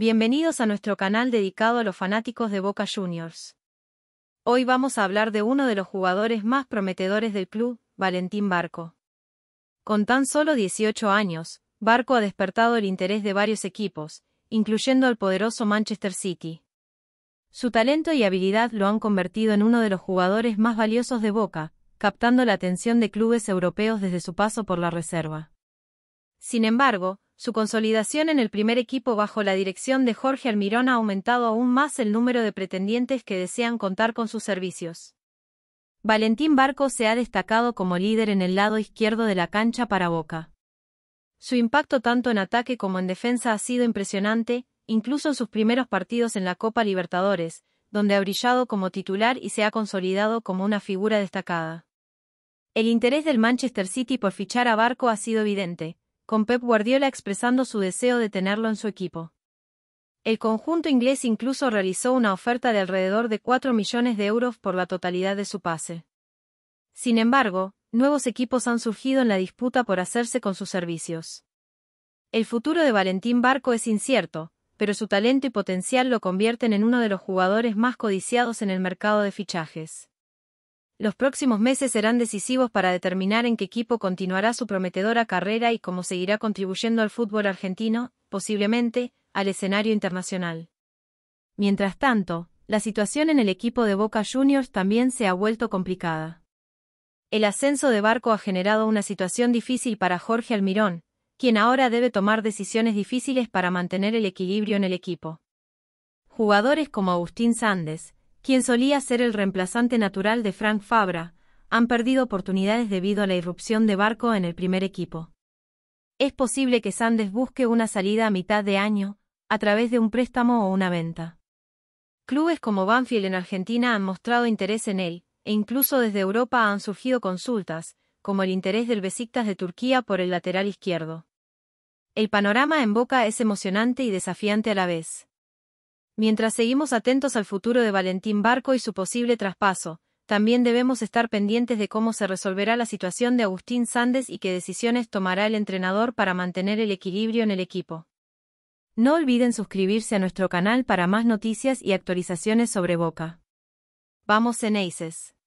Bienvenidos a nuestro canal dedicado a los fanáticos de Boca Juniors. Hoy vamos a hablar de uno de los jugadores más prometedores del club, Valentín Barco. Con tan solo 18 años, Barco ha despertado el interés de varios equipos, incluyendo al poderoso Manchester City. Su talento y habilidad lo han convertido en uno de los jugadores más valiosos de Boca, captando la atención de clubes europeos desde su paso por la reserva. Sin embargo, su consolidación en el primer equipo bajo la dirección de Jorge Almirón ha aumentado aún más el número de pretendientes que desean contar con sus servicios. Valentín Barco se ha destacado como líder en el lado izquierdo de la cancha para Boca. Su impacto tanto en ataque como en defensa ha sido impresionante, incluso en sus primeros partidos en la Copa Libertadores, donde ha brillado como titular y se ha consolidado como una figura destacada. El interés del Manchester City por fichar a Barco ha sido evidente, con Pep Guardiola expresando su deseo de tenerlo en su equipo. El conjunto inglés incluso realizó una oferta de alrededor de 4 millones de euros por la totalidad de su pase. Sin embargo, nuevos equipos han surgido en la disputa por hacerse con sus servicios. El futuro de Valentín Barco es incierto, pero su talento y potencial lo convierten en uno de los jugadores más codiciados en el mercado de fichajes. Los próximos meses serán decisivos para determinar en qué equipo continuará su prometedora carrera y cómo seguirá contribuyendo al fútbol argentino, posiblemente, al escenario internacional. Mientras tanto, la situación en el equipo de Boca Juniors también se ha vuelto complicada. El ascenso de Barco ha generado una situación difícil para Jorge Almirón, quien ahora debe tomar decisiones difíciles para mantener el equilibrio en el equipo. Jugadores como Agustín Sández quien solía ser el reemplazante natural de Frank Fabra, han perdido oportunidades debido a la irrupción de Barco en el primer equipo. Es posible que Sandes busque una salida a mitad de año, a través de un préstamo o una venta. Clubes como Banfield en Argentina han mostrado interés en él, e incluso desde Europa han surgido consultas, como el interés del Besiktas de Turquía por el lateral izquierdo. El panorama en Boca es emocionante y desafiante a la vez. Mientras seguimos atentos al futuro de Valentín Barco y su posible traspaso, también debemos estar pendientes de cómo se resolverá la situación de Agustín Sandes y qué decisiones tomará el entrenador para mantener el equilibrio en el equipo. No olviden suscribirse a nuestro canal para más noticias y actualizaciones sobre Boca. Vamos en Aces.